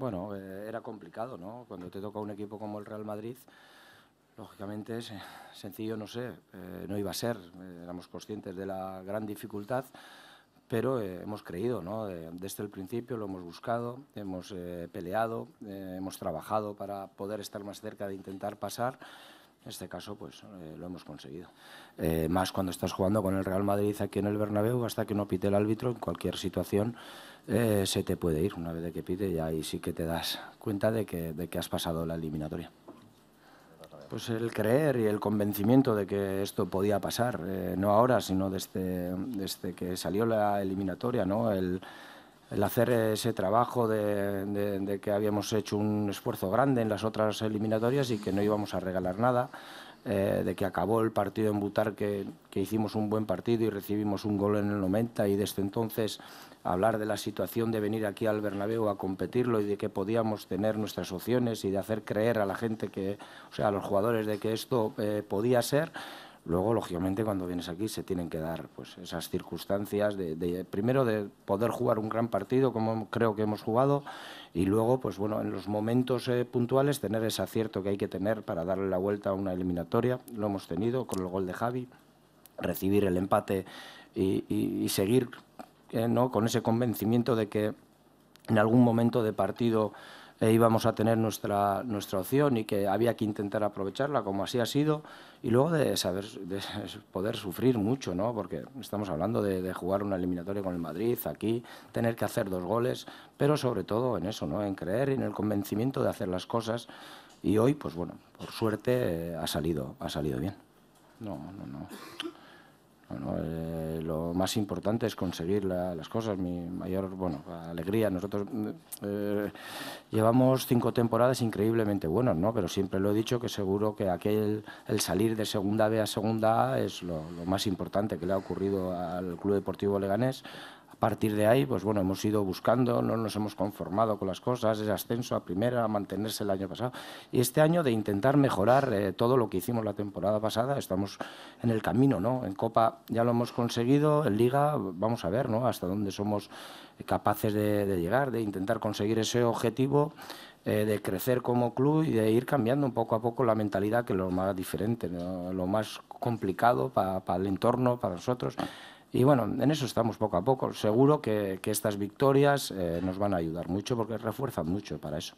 bueno, eh, era complicado, ¿no? Cuando te toca un equipo como el Real Madrid, lógicamente es sencillo, no sé, eh, no iba a ser. Eh, éramos conscientes de la gran dificultad, pero hemos creído, ¿no? desde el principio lo hemos buscado, hemos peleado, hemos trabajado para poder estar más cerca de intentar pasar en este caso, pues eh, lo hemos conseguido. Eh, más cuando estás jugando con el Real Madrid aquí en el Bernabéu, hasta que no pite el árbitro, en cualquier situación eh, se te puede ir. Una vez que pite, ya ahí sí que te das cuenta de que, de que has pasado la eliminatoria. Pues el creer y el convencimiento de que esto podía pasar, no ahora, sino desde, desde que salió la eliminatoria, ¿no? El, el hacer ese trabajo de, que habíamos hecho un esfuerzo grande en las otras eliminatorias y que no íbamos a regalar nada, eh, de que acabó el partido en Butar, que, hicimos un buen partido y recibimos un gol en el 90 y desde entonces hablar de la situación de venir aquí al Bernabéu a competirlo y de que podíamos tener nuestras opciones y de hacer creer a la gente que, o sea, a los jugadores de que esto eh, podía ser Luego, lógicamente, cuando vienes aquí se tienen que dar pues, esas circunstancias de, primero de poder jugar un gran partido, como creo que hemos jugado, y luego, pues bueno, en los momentos eh, puntuales tener ese acierto que hay que tener para darle la vuelta a una eliminatoria. Lo hemos tenido con el gol de Javi, recibir el empate y, seguir eh, ¿no? con ese convencimiento de que en algún momento de partido e íbamos a tener nuestra, nuestra opción y que había que intentar aprovecharla, como así ha sido, y luego de saber de poder sufrir mucho, ¿no? porque estamos hablando de, jugar una eliminatoria con el Madrid aquí, tener que hacer dos goles, pero sobre todo en eso, ¿no? en creer y en el convencimiento de hacer las cosas. Y hoy, pues bueno, por suerte eh, ha, salido, ha salido bien. No, no, no. Eh, lo más importante es conseguir las cosas. Mi mayor bueno, alegría, nosotros eh, Llevamos cinco temporadas increíblemente buenas, ¿no? Pero siempre lo he dicho que seguro que aquel el salir de segunda B a segunda A es lo, lo más importante que le ha ocurrido al Club Deportivo Leganés, partir de ahí, pues bueno, hemos ido buscando, no nos hemos conformado con las cosas, el ascenso a primera, a mantenerse el año pasado. Y este año de intentar mejorar eh, todo lo que hicimos la temporada pasada, estamos en el camino, ¿no? En Copa ya lo hemos conseguido, en Liga vamos a ver, ¿no? Hasta dónde somos capaces de, llegar, de intentar conseguir ese objetivo. Eh, de crecer como club y de ir cambiando un poco a poco la mentalidad, que es lo más diferente, lo más complicado para el entorno, para nosotros. Y bueno, en eso estamos poco a poco. Seguro que, estas victorias eh, nos van a ayudar mucho porque refuerzan mucho para eso.